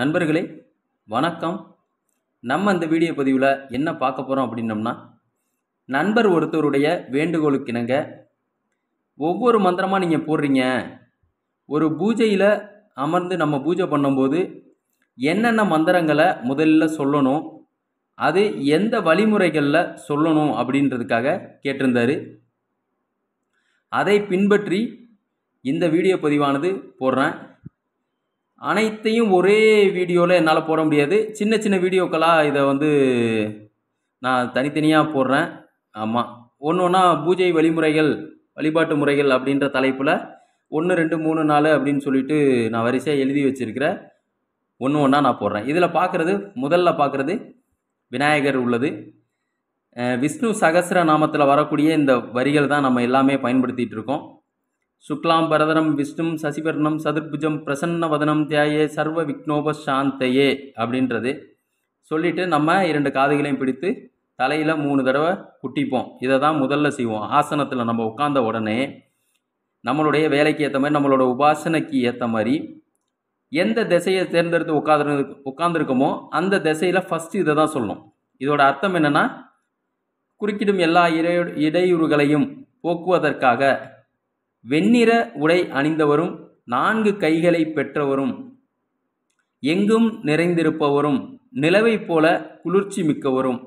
நண்பர்களே வணக்கம் நம்ம இந்த வீடியோ பதிவில் என்ன பார்க்க போகிறோம் அப்படின்னம்னா நண்பர் ஒருத்தருடைய வேண்டுகோளுக்கிணங்க ஒவ்வொரு மந்திரமாக நீங்கள் போடுறீங்க ஒரு பூஜையில் அமர்ந்து நம்ம பூஜை பண்ணும்போது என்னென்ன மந்திரங்களை முதல்ல சொல்லணும் அது எந்த வழிமுறைகளில் சொல்லணும் அப்படின்றதுக்காக கேட்டிருந்தார் அதை பின்பற்றி இந்த வீடியோ பதிவானது போடுறேன் அனைத்தையும் ஒரே வீடியோவில் என்னால் போட முடியாது சின்ன சின்ன வீடியோக்களாக இதை வந்து நான் தனித்தனியாக போடுறேன் ஆமாம் ஒன்று ஒன்றா பூஜை வழிமுறைகள் வழிபாட்டு முறைகள் அப்படின்ற தலைப்பில் ஒன்று ரெண்டு மூணு நாலு அப்படின்னு சொல்லிட்டு நான் வரிசையாக எழுதி வச்சுருக்கிறேன் ஒன்று ஒன்றா நான் போடுறேன் இதில் பார்க்குறது முதல்ல பார்க்குறது விநாயகர் உள்ளது விஷ்ணு சகசிர நாமத்தில் வரக்கூடிய இந்த வரிகள் தான் நம்ம எல்லாமே பயன்படுத்திகிட்டு இருக்கோம் சுக்லாம் பரதனம் விஷ்ணும் சசிபர்ணம் சதுர்புஜம் வதனம் தியாயே சர்வ விக்னோப சாந்தையே அப்படின்றது சொல்லிவிட்டு நம்ம இரண்டு காதுகளையும் பிடித்து தலையில் மூணு தடவை குட்டிப்போம் இதை தான் முதல்ல செய்வோம் ஆசனத்தில் நம்ம உட்கார்ந்த உடனே நம்மளுடைய வேலைக்கு ஏற்ற மாதிரி நம்மளோட உபாசனைக்கு ஏற்ற மாதிரி எந்த திசையை தேர்ந்தெடுத்து உட்காந்து உட்காந்துருக்கோமோ அந்த திசையில் ஃபஸ்ட்டு இதை தான் சொல்லணும் இதோட அர்த்தம் என்னென்னா குறுக்கிடும் எல்லா இடையூறுகளையும் போக்குவதற்காக வெண்ணிற உடை அணிந்தவரும் நான்கு கைகளை பெற்றவரும் எங்கும் நிறைந்திருப்பவரும் நிலவை போல குளிர்ச்சி மிக்கவரும்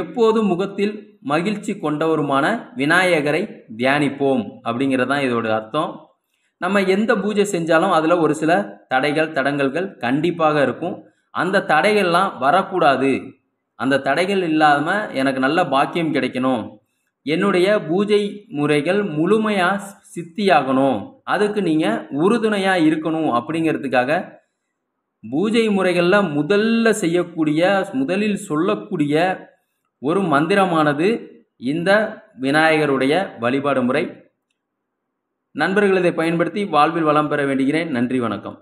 எப்போது முகத்தில் மகிழ்ச்சி கொண்டவருமான விநாயகரை தியானிப்போம் அப்படிங்கிறது தான் இதோட அர்த்தம் நம்ம எந்த பூஜை செஞ்சாலும் அதில் ஒரு சில தடைகள் தடங்கல்கள் கண்டிப்பாக இருக்கும் அந்த தடைகள்லாம் வரக்கூடாது அந்த தடைகள் இல்லாமல் எனக்கு நல்ல பாக்கியம் கிடைக்கணும் என்னுடைய பூஜை முறைகள் முழுமையாக சித்தியாகணும் அதுக்கு நீங்கள் உறுதுணையாக இருக்கணும் அப்படிங்கிறதுக்காக பூஜை முறைகளில் முதல்ல செய்யக்கூடிய முதலில் சொல்லக்கூடிய ஒரு மந்திரமானது இந்த விநாயகருடைய வழிபாடு முறை நண்பர்கள் இதை பயன்படுத்தி வாழ்வில் வளம் பெற வேண்டுகிறேன் நன்றி வணக்கம்